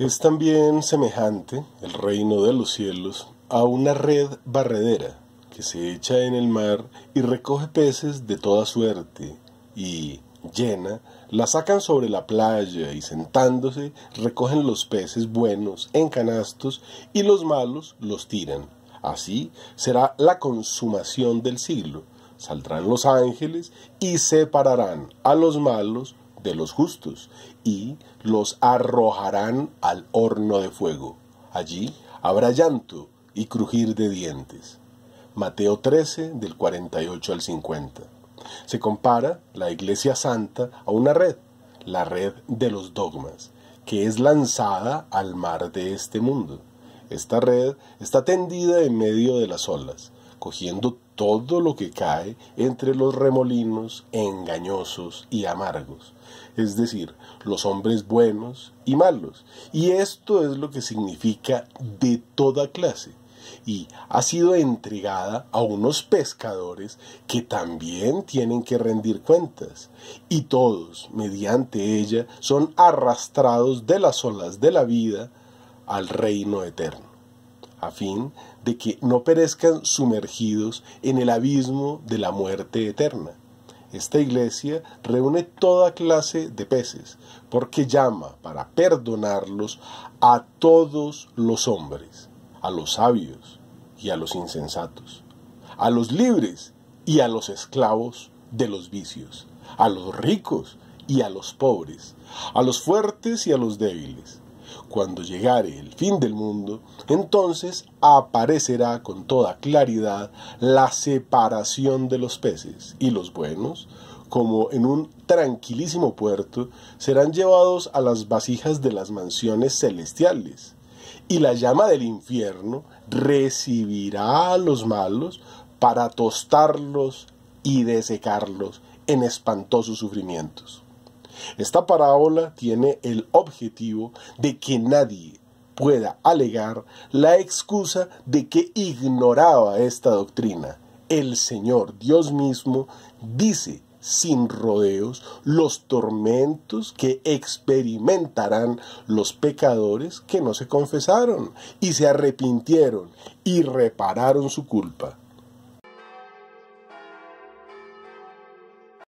Es también semejante el reino de los cielos a una red barredera que se echa en el mar y recoge peces de toda suerte y, llena, la sacan sobre la playa y sentándose recogen los peces buenos en canastos y los malos los tiran. Así será la consumación del siglo. Saldrán los ángeles y separarán a los malos de los justos, y los arrojarán al horno de fuego. Allí habrá llanto y crujir de dientes. Mateo 13 del 48 al 50. Se compara la iglesia santa a una red, la red de los dogmas, que es lanzada al mar de este mundo. Esta red está tendida en medio de las olas, cogiendo todo lo que cae entre los remolinos engañosos y amargos, es decir, los hombres buenos y malos. Y esto es lo que significa de toda clase. Y ha sido entregada a unos pescadores que también tienen que rendir cuentas. Y todos, mediante ella, son arrastrados de las olas de la vida al reino eterno a fin de que no perezcan sumergidos en el abismo de la muerte eterna. Esta iglesia reúne toda clase de peces, porque llama para perdonarlos a todos los hombres, a los sabios y a los insensatos, a los libres y a los esclavos de los vicios, a los ricos y a los pobres, a los fuertes y a los débiles cuando llegare el fin del mundo, entonces aparecerá con toda claridad la separación de los peces y los buenos, como en un tranquilísimo puerto, serán llevados a las vasijas de las mansiones celestiales. Y la llama del infierno recibirá a los malos para tostarlos y desecarlos en espantosos sufrimientos. Esta parábola tiene el objetivo de que nadie pueda alegar la excusa de que ignoraba esta doctrina. El Señor Dios mismo dice sin rodeos los tormentos que experimentarán los pecadores que no se confesaron y se arrepintieron y repararon su culpa.